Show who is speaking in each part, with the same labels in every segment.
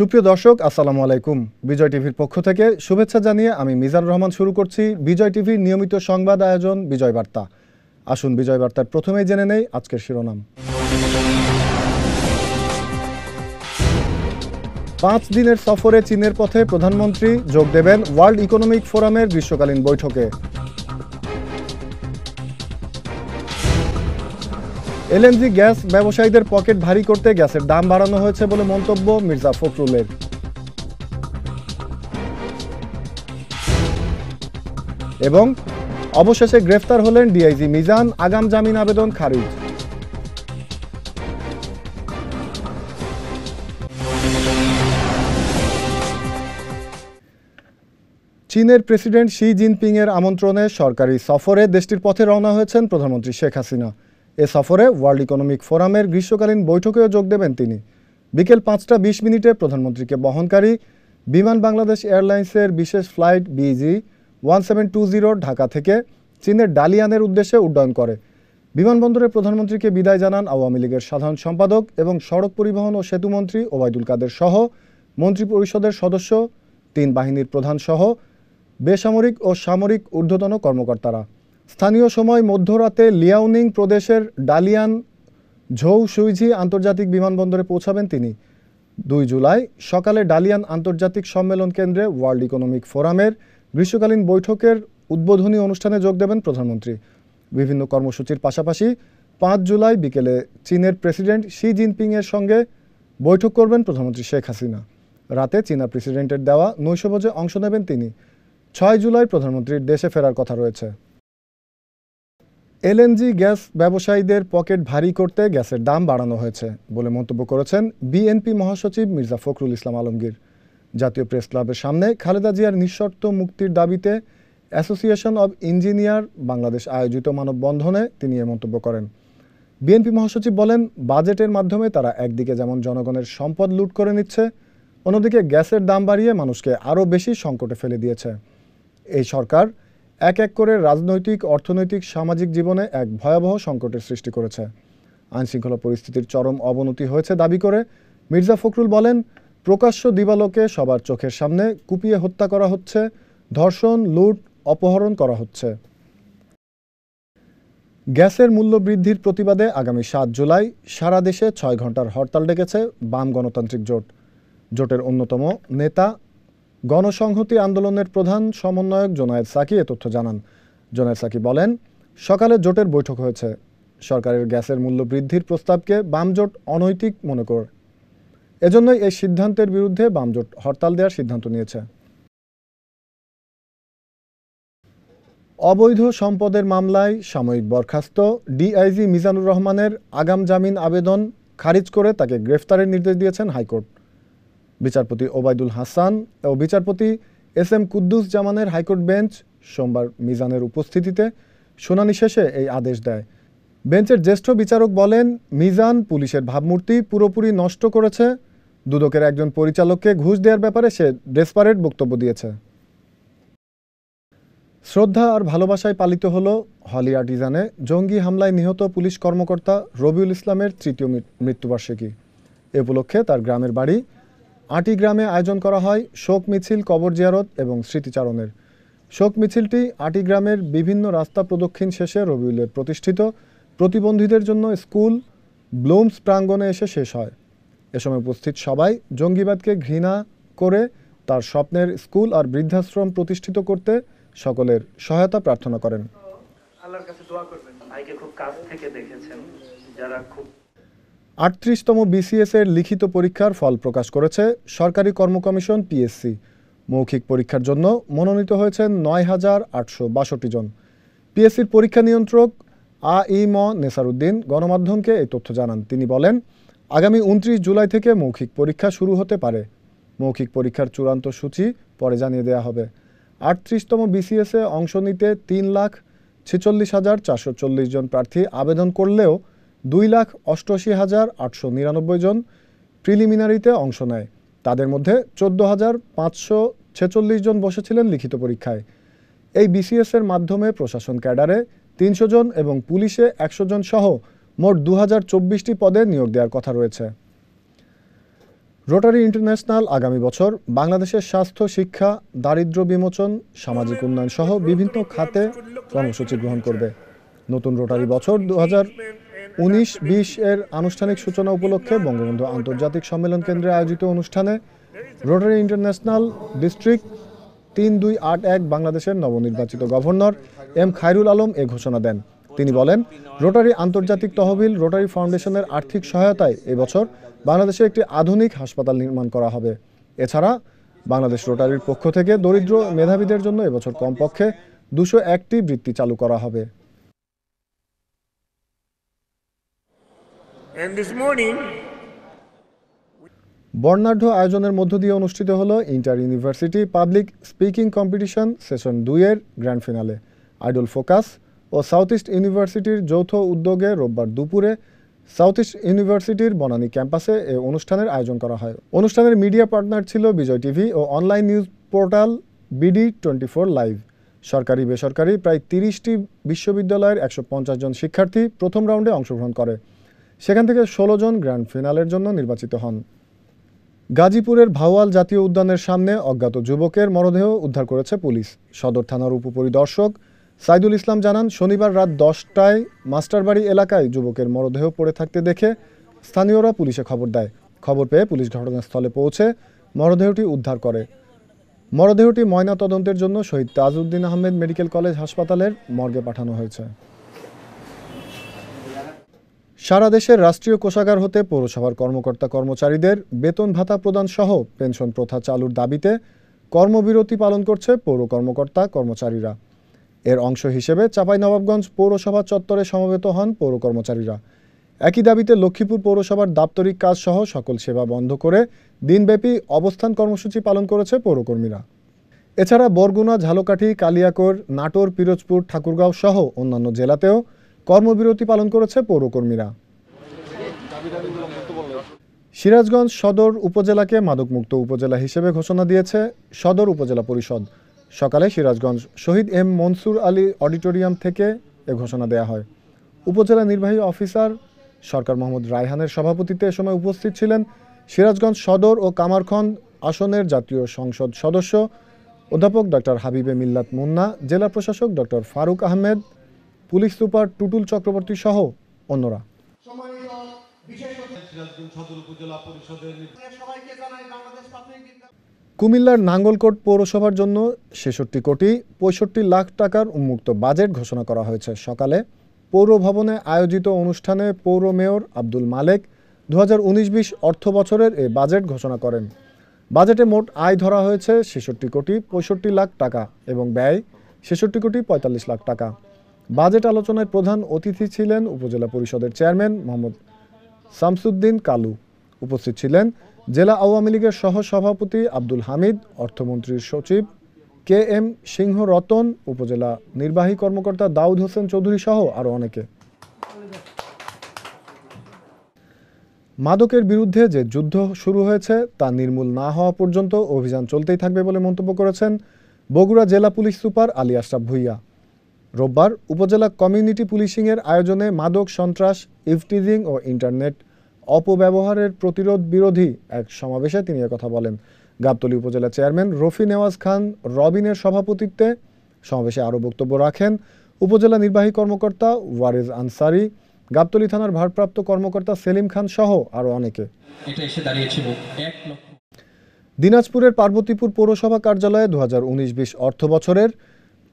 Speaker 1: সুপ্রিয় দর্শক আসসালামু আলাইকুম বিজয় টিভির পক্ষ থেকে শুভেচ্ছা জানিয়ে আমি মিজান রহমান শুরু করছি বিজয় টিভির নিয়মিত সংবাদ আয়োজন বিজয় বার্তা আসুন বিজয় বার্তার প্রথমেই জেনে নেই আজকের শিরোনাম পাঁচ দিনের সফরে চীনের পথে প্রধানমন্ত্রী যোগ দেবেন ওয়ার্ল্ড ইকোনমিক ফোরামের গ্রীষ্মকালীন বৈঠকে এলএনজি গ্যাস ব্যবসায়ীদের পকেট ভারী করতে গ্যাসের দাম বাড়ানো হয়েছে বলে মন্তব্য মির্জা ফখরুলের এবং অবশেষে গ্রেফতার হলেন ডিআইজি মিজান আগাম জামিন আবেদন খারিজ চীনের প্রেসিডেন্ট শি জিনপিংয়ের আমন্ত্রণে সরকারি সফরে দেশটির পথে রওনা হয়েছেন প্রধানমন্ত্রী শেখ হাসিনা এ সফরে ওয়ার্ল্ড ইকোনমিক ফোরামের গ্রীষ্মকালীন বৈঠকেও যোগ দেবেন তিনি বিকেল পাঁচটা বিশ মিনিটে প্রধানমন্ত্রীকে বহনকারী বিমান বাংলাদেশ এয়ারলাইন্সের বিশেষ flight BG one seven two zero Dhaka থেকে চীনের ডালিয়ানের উদ্দেশ্যে উড্ডয়ন করে বিমানবন্দরে প্রধানমন্ত্রীকে বিদায় জানান আওয়ামী লীগের সাধারণ সম্পাদক এবং সড়ক পরিবহন ও সেতুমন্ত্রী ওবায়দুল কাদের সহ মন্ত্রিপরিষদের সদস্য তিন বাহিনীর প্রধান সহ বেসামরিক ও সামরিক ঊর্ধ্বতন কর্মকর্তারা স্থানীয় সময় মধ্যরাতে লিয়াওনিং প্রদেশের ডালিয়ান ঝৌ সুইঝি আন্তর্জাতিক বিমানবন্দরে পৌঁছাবেন তিনি দুই জুলাই সকালে ডালিয়ান আন্তর্জাতিক সম্মেলন কেন্দ্রে ওয়ার্ল্ড ইকোনমিক ফোরামের গ্রীষ্মকালীন বৈঠকের উদ্বোধনী অনুষ্ঠানে যোগ দেবেন প্রধানমন্ত্রী বিভিন্ন কর্মসূচির পাশাপাশি পাঁচ জুলাই বিকেলে চীনের প্রেসিডেন্ট শি জিনপিংয়ের সঙ্গে বৈঠক করবেন প্রধানমন্ত্রী শেখ হাসিনা রাতে চীনা প্রেসিডেন্টের দেওয়া নৈশভোজে অংশ নেবেন তিনি ছয় জুলাই প্রধানমন্ত্রীর দেশে ফেরার কথা রয়েছে এলএনজি গ্যাস ব্যবসায়ীদের পকেট ভারী করতে গ্যাসের দাম বাড়ানো হয়েছে বলে মন্তব্য করেছেন বিএনপি মহাসচিব মির্জা ফখরুল ইসলাম আলমগীর জাতীয় প্রেস ক্লাবের সামনে খালেদা জিয়ার নিঃশর্ত মুক্তির দাবিতে অ্যাসোসিয়েশন অব ইঞ্জিনিয়ার বাংলাদেশ আয়োজিত মানববন্ধনে তিনি এ মন্তব্য করেন বিএনপি মহাসচিব বলেন বাজেটের মাধ্যমে তারা একদিকে যেমন জনগণের সম্পদ লুট করে নিচ্ছে অন্যদিকে গ্যাসের দাম বাড়িয়ে মানুষকে আরও বেশি সংকটে ফেলে দিয়েছে এই সরকার এক এক করে রাজনৈতিক অর্থনৈতিক সামাজিক জীবনে এক ভয়াবহ সংকটের সৃষ্টি করেছে আইনশৃঙ্খলা পরিস্থিতির চরম অবনতি হয়েছে দাবি করে মির্জা ফখরুল বলেন প্রকাশ্য দিবালোকে সবার চোখের সামনে কুপিয়ে হত্যা করা হচ্ছে ধর্ষণ লুট অপহরণ করা হচ্ছে গ্যাসের মূল্য বৃদ্ধির প্রতিবাদে আগামী সাত জুলাই সারা দেশে ছয় ঘন্টার হরতাল ডেকেছে বাম গণতান্ত্রিক জোট জোটের অন্যতম নেতা গণসংহতি আন্দোলনের প্রধান সমন্বয়ক জোনায়েদ সাকি এ তথ্য জানান জোনায়েদ সাকি বলেন সকালে জোটের বৈঠক হয়েছে সরকারের গ্যাসের মূল্য বৃদ্ধির প্রস্তাবকে বামজোট অনৈতিক মনে কর এজন্যই এই সিদ্ধান্তের বিরুদ্ধে বামজোট হরতাল দেওয়ার সিদ্ধান্ত নিয়েছে অবৈধ সম্পদের মামলায় সাময়িক বরখাস্ত ডিআইজি মিজানুর রহমানের আগাম জামিন আবেদন খারিজ করে তাকে গ্রেফতারের নির্দেশ দিয়েছেন হাইকোর্ট বিচারপতি ওবায়দুল হাসান ও বিচারপতি এস এম কুদ্দুস জামানের হাইকোর্ট বেঞ্চ সোমবার মিজানের উপস্থিতিতে শুনানি শেষে এই আদেশ দেয় বেঞ্চের জ্যেষ্ঠ বিচারক বলেন মিজান পুলিশের ভাবমূর্তি পুরোপুরি নষ্ট করেছে দুদকের একজন পরিচালককে ঘুষ দেওয়ার ব্যাপারে সে ডেসপারেট বক্তব্য দিয়েছে শ্রদ্ধা আর ভালোবাসায় পালিত হল হলি আর্টিজানে জঙ্গি হামলায় নিহত পুলিশ কর্মকর্তা রবিউল ইসলামের তৃতীয় মৃত্যুবার্ষিকী এ উপলক্ষে তার গ্রামের বাড়ি আটি গ্রামে আয়োজন করা হয় শোক মিছিল কবর জিয়ারত এবং স্মৃতিচারণের শোক মিছিলটি আটি গ্রামের বিভিন্ন রাস্তা প্রদক্ষিণ শেষে রবিউলের প্রতিষ্ঠিত প্রতিবন্ধীদের জন্য স্কুল ব্লুমস প্রাঙ্গণে এসে শেষ হয় এ সময় উপস্থিত সবাই জঙ্গিবাদকে ঘৃণা করে তার স্বপ্নের স্কুল আর বৃদ্ধাশ্রম প্রতিষ্ঠিত করতে সকলের সহায়তা প্রার্থনা করেন আল্লাহর কাছে দোয়া করবেন ভাইকে খুব কাছ থেকে দেখেছেন যারা খুব আটত্রিশতম বিসিএসের লিখিত পরীক্ষার ফল প্রকাশ করেছে সরকারি কর্মকমিশন পিএসসি মৌখিক পরীক্ষার জন্য মনোনীত হয়েছেন নয় হাজার আটশো বাষট্টি জন পিএসসির পরীক্ষা নিয়ন্ত্রক আ ই নেসার নেসারুদ্দিন গণমাধ্যমকে এই তথ্য জানান তিনি বলেন আগামী উনত্রিশ জুলাই থেকে মৌখিক পরীক্ষা শুরু হতে পারে মৌখিক পরীক্ষার চূড়ান্ত সূচি পরে জানিয়ে দেওয়া হবে আটত্রিশতম বিসিএসে অংশ নিতে তিন লাখ ছেচল্লিশ হাজার চারশো চল্লিশ জন প্রার্থী আবেদন করলেও দুই লাখ অষ্টআশি হাজার আটশো নিরানব্বই জন প্রিলিমিনারিতে অংশ নেয় তাদের মধ্যে চোদ্দো হাজার পাঁচশো ছেচল্লিশ জন বসেছিলেন লিখিত পরীক্ষায় এই বিসিএসের মাধ্যমে প্রশাসন ক্যাডারে তিনশো জন এবং পুলিশে একশো জন সহ মোট দু হাজার চব্বিশটি পদে নিয়োগ দেওয়ার কথা রয়েছে রোটারি ইন্টারন্যাশনাল আগামী বছর বাংলাদেশের স্বাস্থ্য শিক্ষা দারিদ্র বিমোচন সামাজিক উন্নয়ন সহ বিভিন্ন খাতে কর্মসূচি গ্রহণ করবে নতুন রোটারি বছর দু হাজার উনিশ বিশ এর আনুষ্ঠানিক সূচনা উপলক্ষে বঙ্গবন্ধু আন্তর্জাতিক সম্মেলন কেন্দ্রে আয়োজিত অনুষ্ঠানে রোটারি ইন্টারন্যাশনাল ডিস্ট্রিক্ট তিন দুই আট এক বাংলাদেশের নবনির্বাচিত গভর্নর এম খায়রুল আলম এ ঘোষণা দেন তিনি বলেন রোটারি আন্তর্জাতিক তহবিল রোটারি ফাউন্ডেশনের আর্থিক সহায়তায় এবছর বাংলাদেশে একটি আধুনিক হাসপাতাল নির্মাণ করা হবে এছাড়া বাংলাদেশ রোটারির পক্ষ থেকে দরিদ্র মেধাবীদের জন্য এবছর কমপক্ষে দুশো একটি বৃত্তি চালু করা হবে বর্ণাঢ্য আয়োজনের মধ্য দিয়ে অনুষ্ঠিত হলো inter university public speaking competition session দুইয়ের গ্র্যান্ড ফিনালে আইডল ফোকাস ও সাউথ ইস্ট ইউনিভার্সিটির যৌথ উদ্যোগে রোববার দুপুরে সাউথ ইস্ট ইউনিভার্সিটির বনানী ক্যাম্পাসে এ অনুষ্ঠানের আয়োজন করা হয় অনুষ্ঠানের মিডিয়া পার্টনার ছিল বিজয় টিভি ও online news portal BD twenty four live সরকারি বেসরকারি প্রায় তিরিশটি বিশ্ববিদ্যালয়ের একশো জন শিক্ষার্থী প্রথম রাউন্ডে অংশগ্রহণ করে সেখান থেকে ষোলো জন গ্র্যান্ড ফিনালের জন্য নির্বাচিত হন গাজীপুরের ভাওয়াল জাতীয় উদ্যানের সামনে অজ্ঞাত যুবকের মরদেহ উদ্ধার করেছে পুলিশ সদর থানার উপপরিদর্শক সাইদুল ইসলাম জানান শনিবার রাত দশটায় মাস্টারবাড়ি এলাকায় যুবকের মরদেহ পড়ে থাকতে দেখে স্থানীয়রা পুলিশে খবর দেয় খবর পেয়ে পুলিশ ঘটনাস্থলে পৌঁছে মরদেহটি উদ্ধার করে মরদেহটি ময়নাতদন্তের জন্য শহীদ তাজউদ্দিন আহমেদ মেডিকেল কলেজ হাসপাতালের মর্গে পাঠানো হয়েছে সারা দেশের রাষ্ট্রীয় কোষাগার হতে পৌরসভার কর্মকর্তা কর্মচারীদের বেতন ভাতা প্রদান সহ পেনশন প্রথা চালুর দাবিতে কর্মবিরতি পালন করছে পৌর কর্মকর্তা কর্মচারীরা এর অংশ হিসেবে চাঁপাইনবাবগঞ্জ পৌরসভা চত্বরে সমবেত হন পৌর কর্মচারীরা একই দাবিতে লক্ষ্মীপুর পৌরসভার দাপ্তরিক কাজ সহ সকল সেবা বন্ধ করে দিনব্যাপী অবস্থান কর্মসূচি পালন করেছে পৌরকর্মীরা এছাড়া বরগুনা ঝালকাঠি কালিয়াকোর নাটোর পিরোজপুর ঠাকুরগাঁও সহ অন্যান্য জেলাতেও কর্মবিরতি পালন করেছে পৌরকর্মীরা সিরাজগঞ্জ সদর উপজেলাকে মাদকমুক্ত উপজেলা হিসেবে ঘোষণা দিয়েছে সদর উপজেলা পরিষদ সকালে সিরাজগঞ্জ শহীদ এম মনসুর আলী অডিটোরিয়াম থেকে এ ঘোষণা দেয়া হয় উপজেলা নির্বাহী অফিসার সরকার মোহাম্মদ রায়হানের সভাপতিত্বে এ সময় উপস্থিত ছিলেন সিরাজগঞ্জ সদর ও কামারখন্দ আসনের জাতীয় সংসদ সদস্য অধ্যাপক ডক্টর হাবিবে মিল্লাত মুন্না জেলা প্রশাসক doctor Faruk Ahmed police super Tutul Chakraborty সহ অন্যরা কুমিল্লার নাঙ্গলকোট পৌরসভার জন্য ছেষট্টি কোটি পঁয়ষট্টি লাখ টাকার উন্মুক্ত বাজেট ঘোষণা করা হয়েছে সকালে পৌর ভবনে আয়োজিত অনুষ্ঠানে পৌর মেয়র আব্দুল মালেক দু হাজার উনিশ বিশ অর্থ বছরের এ বাজেট ঘোষণা করেন বাজেটে মোট আয় ধরা হয়েছে ছেষট্টি কোটি পঁয়ষট্টি লাখ টাকা এবং ব্যয় ছেষট্টি কোটি পঁয়তাল্লিশ লাখ টাকা বাজেট আলোচনায় প্রধান অতিথি ছিলেন উপজেলা পরিষদের চেয়ারম্যান মোহাম্মদ শামসুদ্দিন কালু উপস্থিত ছিলেন জেলা আওয়ামী লীগের সহসভাপতি আব্দুল হামিদ অর্থমন্ত্রীর সচিব কে এম সিংহ রতন উপজেলা নির্বাহী কর্মকর্তা দাউদ হোসেন চৌধুরী সহ আরও অনেকে মাদকের বিরুদ্ধে যে যুদ্ধ শুরু হয়েছে তা নির্মূল না হওয়া পর্যন্ত অভিযান চলতেই থাকবে বলে মন্তব্য করেছেন বগুড়া জেলা পুলিশ সুপার আলী আশরাফ ভুইয়া রোববার উপজেলা কমিউনিটি পুলিশিংয়ের আয়োজনে মাদক সন্ত্রাস ইফটিজিং ও ইন্টারনেট অপব্যবহারের প্রতিরোধ বিরোধী এক সমাবেশে তিনি কথা বলেন গাবতলী উপজেলা চেয়ারম্যান রফি নেওয়াজ খান রবিনের সভাপতিত্বে সমাবেশে আরও বক্তব্য রাখেন উপজেলা নির্বাহী কর্মকর্তা ওয়ারেজ আনসারি গাবতলী থানার ভারপ্রাপ্ত কর্মকর্তা সেলিম খান সহ আরও অনেকে দিনাজপুরের পার্বতীপুর পৌরসভা কার্যালয়ে দু হাজার উনিশ বিশ অর্থ বছরের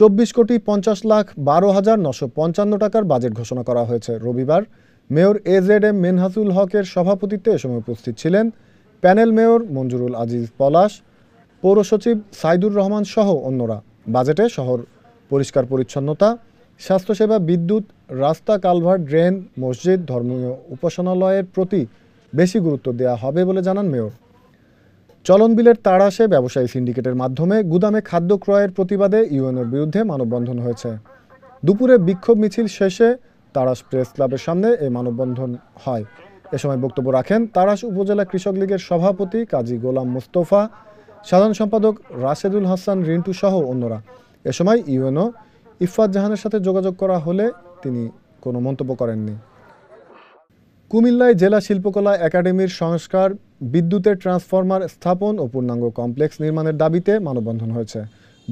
Speaker 1: চব্বিশ কোটি পঞ্চাশ লাখ বারো হাজার নশো পঞ্চান্ন টাকার বাজেট ঘোষণা করা হয়েছে রবিবার mayor A Z M Menhasul হকের সভাপতিত্বে এ সময় উপস্থিত ছিলেন প্যানেল মেয়র মঞ্জুরুল আজিজ পলাশ পৌর সচিব সাইদুর রহমান সহ অন্যরা বাজেটে শহর পরিষ্কার পরিচ্ছন্নতা স্বাস্থ্যসেবা বিদ্যুৎ রাস্তা কালভার্ট ড্রেন মসজিদ ধর্মীয় উপাসনালয়ের প্রতি বেশি গুরুত্ব দেওয়া হবে বলে জানান মেয়র চলন বিলের ব্যবসায়ী সিন্ডিকেটের মাধ্যমে গুদামে খাদ্য ক্রয়ের প্রতিবাদে ইউএনওর বিরুদ্ধে মানববন্ধন হয়েছে দুপুরে বিক্ষোভ মিছিল শেষে তারাস প্রেস ক্লাবের সামনে এই মানববন্ধন হয় এ সময় বক্তব্য রাখেন তারাস উপজেলা কৃষক লীগের সভাপতি কাজী গোলাম মোস্তফা সাধারণ সম্পাদক রাশেদুল হাসান রিন্টু সহ অন্যরা এ সময় ইউএনও ইফাত জাহানের সাথে যোগাযোগ করা হলে তিনি কোনো মন্তব্য করেননি কুমিল্লায় জেলা শিল্পকলা একাডেমির সংস্কার বিদ্যুতের ট্রান্সফরমার স্থাপন ও পূর্ণাঙ্গ কমপ্লেক্স নির্মাণের দাবিতে মানববন্ধন হয়েছে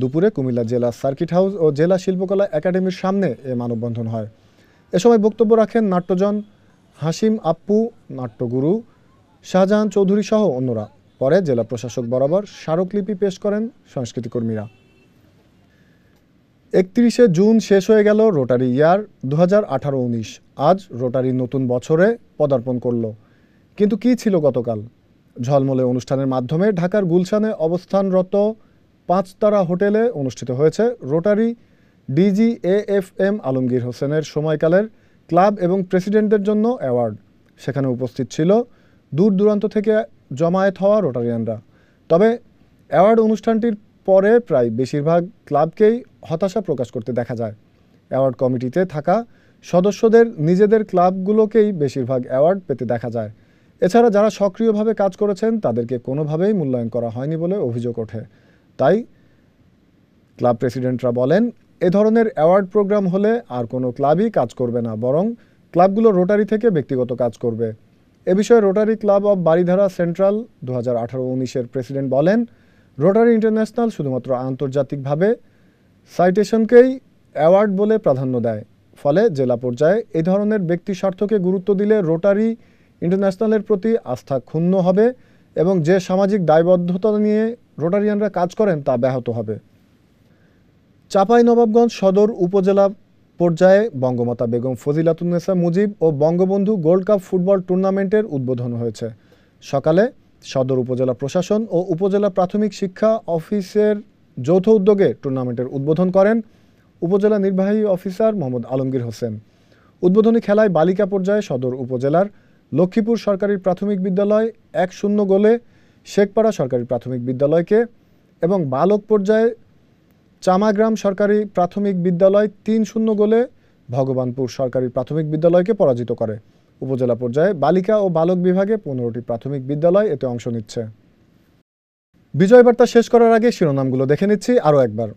Speaker 1: দুপুরে কুমিল্লা জেলা সার্কিট হাউস ও জেলা শিল্পকলা একাডেমির সামনে এ মানববন্ধন হয় এ সময় বক্তব্য রাখেন নাট্যজন হাসিম আপ্পু নাট্যগুরু শাহজাহান চৌধুরী সহ অন্যরা পরে জেলা প্রশাসক বরাবর স্মারকলিপি পেশ করেন সংস্কৃতিকর্মীরা একত্রিশে জুন শেষ হয়ে গেল রোটারি ইয়ার দু হাজার আজ রোটারি নতুন বছরে পদার্পণ করল কিন্তু কি ছিল গতকাল ঝলমলে অনুষ্ঠানের মাধ্যমে ঢাকার গুলশানে অবস্থানরত পাঁচতারা হোটেলে অনুষ্ঠিত হয়েছে রোটারি ডিজি এএফএম আলমগীর হোসেনের সময়কালের ক্লাব এবং প্রেসিডেন্টদের জন্য অ্যাওয়ার্ড সেখানে উপস্থিত ছিল দূর দূরান্ত থেকে জমায়েত হওয়া রোটারিয়ানরা তবে অ্যাওয়ার্ড অনুষ্ঠানটির পরে প্রায় বেশিরভাগ ক্লাবকেই হতাশা প্রকাশ করতে দেখা যায় অ্যাওয়ার্ড কমিটিতে থাকা সদস্যদের নিজেদের ক্লাবগুলোকেই বেশিরভাগ অ্যাওয়ার্ড পেতে দেখা যায় এছাড়া যারা সক্রিয়ভাবে কাজ করেছেন তাদেরকে কোনোভাবেই মূল্যায়ন করা হয়নি বলে অভিযোগ ওঠে তাই ক্লাব প্রেসিডেন্টরা বলেন এ ধরনের অ্যাওয়ার্ড প্রোগ্রাম হলে আর কোনো ক্লাবই কাজ করবে না বরং ক্লাবগুলো রোটারি থেকে ব্যক্তিগত কাজ করবে এ বিষয়ে Rotary Club of Baridhara Central দু হাজার আঠারো উনিশের প্রেসিডেন্ট বলেন রোটারি ইন্টারন্যাশনাল শুধুমাত্র আন্তর্জাতিকভাবে সাইটেশনকেই অ্যাওয়ার্ড বলে প্রাধান্য দেয় ফলে জেলা পর্যায়ে এ ধরনের ব্যক্তি স্বার্থকে গুরুত্ব দিলে রোটারি ইন্টারন্যাশনালের প্রতি আস্থা ক্ষুণ্ণ হবে এবং যে সামাজিক দায়বদ্ধতা নিয়ে রোটারিয়ানরা কাজ করেন তা ব্যাহত হবে চাপাই নবাবগঞ্জ সদর উপজেলা পর্যায়ে বঙ্গমাতা বেগম ফজিলাতুন্নেসা মুজিব ও বঙ্গবন্ধু গোল্ড কাপ ফুটবল টুর্নামেন্টের উদ্বোধন হয়েছে সকালে সদর উপজেলা প্রশাসন ও উপজেলা প্রাথমিক শিক্ষা অফিসের যৌথ উদ্যোগে টুর্নামেন্টের উদ্বোধন করেন উপজেলা নির্বাহী অফিসার মোহাম্মদ আলমগীর হোসেন উদ্বোধনী খেলায় বালিকা পর্যায়ে সদর উপজেলার লক্ষ্মীপুর সরকারি প্রাথমিক বিদ্যালয় এক শূন্য গোলে শেখপাড়া সরকারি প্রাথমিক বিদ্যালয়কে এবং বালক পর্যায়ে চামাগ্রাম সরকারি প্রাথমিক বিদ্যালয় তিন শূন্য গোলে ভগবানপুর সরকারি প্রাথমিক বিদ্যালয়কে পরাজিত করে উপজেলা পর্যায়ে বালিকা ও বালক বিভাগে পনেরোটি প্রাথমিক বিদ্যালয় এতে অংশ নিচ্ছে বিজয় বার্তা শেষ করার আগে শিরোনামগুলো দেখে নিচ্ছি আরও একবার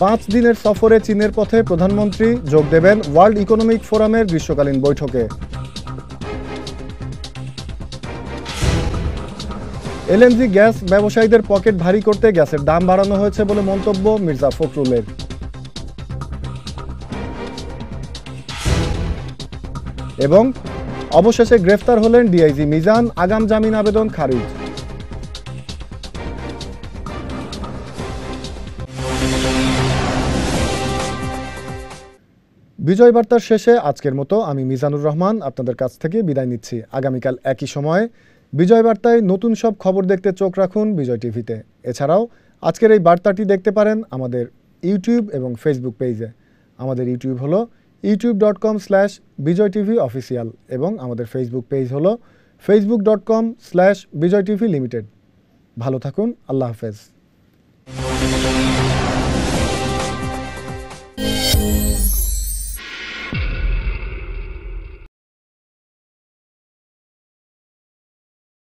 Speaker 1: পাঁচ দিনের সফরে চীনের পথে প্রধানমন্ত্রী যোগ দেবেন ওয়ার্ল্ড ইকোনমিক ফোরামের গ্রীষ্মকালীন বৈঠকে এলএনজি গ্যাস ব্যবসায়ীদের পকেট ভারী করতে গ্যাসের দাম বাড়ানো হয়েছে বলে মন্তব্য মির্জা ফখরুলের এবং অবশেষে গ্রেফতার হলেন ডিআইজি মিজান আগাম জামিন আবেদন খারিজ বিজয় বার্তার শেষে আজকের মতো আমি মিজানুর রহমান আপনাদের কাছ থেকে বিদায় নিচ্ছি আগামীকাল একই সময়ে বিজয় বার্তায় নতুন সব খবর দেখতে চোখ রাখুন বিজয় টিভিতে এছাড়াও আজকের এই বার্তাটি দেখতে পারেন আমাদের ইউটিউব এবং ফেসবুক পেজে আমাদের ইউটিউব হলো YouTube dot com slash Bijoy TV official এবং আমাদের ফেসবুক পেজ হলো Facebook dot com slash Bijoy TV limited ভালো থাকুন আল্লাহ হাফেজ